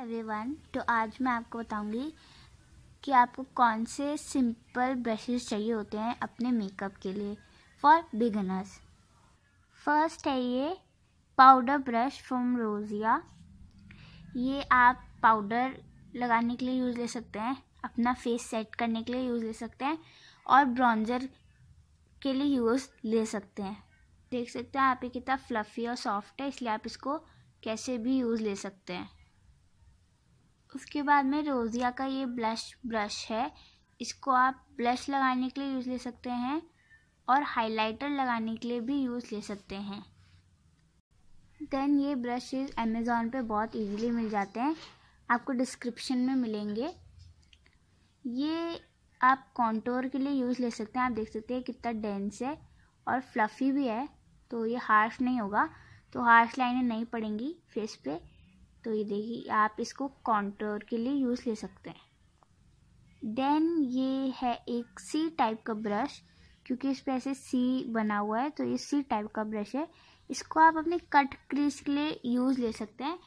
everyone तो आज मैं आपको बताऊंगी कि आपको कौन से सिंपल ब्रशेस चाहिए होते हैं अपने मेकअप के लिए फॉर बिगनर्स फर्स्ट है ये पाउडर ब्रश फ्रॉम रोज़िया ये आप पाउडर लगाने के लिए यूज़ ले सकते हैं अपना फेस सेट करने के लिए यूज़ ले सकते हैं और ब्रॉन्जर के लिए यूज़ ले सकते हैं देख सकते हैं आप ये कितना फ्लफ़ी और सॉफ्ट है इसलिए आप इसको कैसे भी यूज़ ले सकते हैं उसके बाद में रोज़िया का ये ब्लश ब्रश है इसको आप ब्लश लगाने के लिए यूज़ ले सकते हैं और हाइलाइटर लगाने के लिए भी यूज़ ले सकते हैं देन ये ब्रशेज अमेज़ोन पे बहुत इजीली मिल जाते हैं आपको डिस्क्रिप्शन में मिलेंगे ये आप कॉन्टोर के लिए यूज़ ले सकते हैं आप देख सकते हैं कितना डेंस है और फ्लफ़ी भी है तो ये हार्श नहीं होगा तो हार्श लाइनें नहीं पड़ेंगी फेस पे तो ये देखिए आप इसको कॉन्टोर के लिए यूज़ ले सकते हैं देन ये है एक सी टाइप का ब्रश क्योंकि इस पर ऐसे सी बना हुआ है तो ये सी टाइप का ब्रश है इसको आप अपने कट क्रीज के लिए यूज़ ले सकते हैं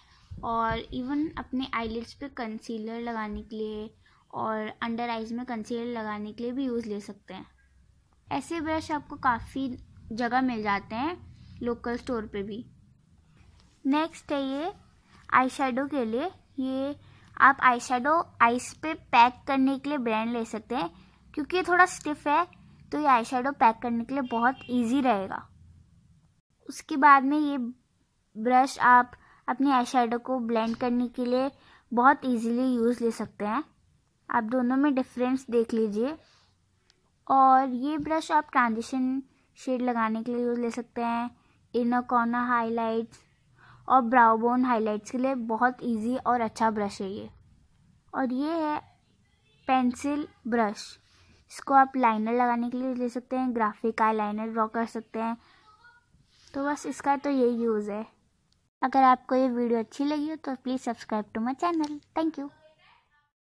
और इवन अपने आईलिड्स पे कंसीलर लगाने के लिए और अंडर आइज में कंसीलर लगाने के लिए भी यूज़ ले सकते हैं ऐसे ब्रश आपको काफ़ी जगह मिल जाते हैं लोकल स्टोर पे भी नेक्स्ट है ये आई के लिए ये आप आई शेडो आइस पे पैक करने के लिए ब्रांड ले सकते हैं क्योंकि ये थोड़ा स्टिफ है तो ये आई पैक करने के लिए बहुत इजी रहेगा उसके बाद में ये ब्रश आप अपने आई को ब्लेंड करने के लिए बहुत इजीली यूज़ ले सकते हैं आप दोनों में डिफरेंस देख लीजिए और ये ब्रश आप ट्रांजिशन शेड लगाने के लिए यूज़ ले सकते हैं इनर कॉर्नर हाईलाइट्स और ब्राउ बोन हाईलाइट्स के लिए बहुत इजी और अच्छा ब्रश है ये और ये है पेंसिल ब्रश इसको आप लाइनर लगाने के लिए ले सकते हैं ग्राफिक आई लाइनर ड्रॉ कर सकते हैं तो बस इसका तो यही यूज़ है अगर आपको ये वीडियो अच्छी लगी हो तो please subscribe to my channel thank you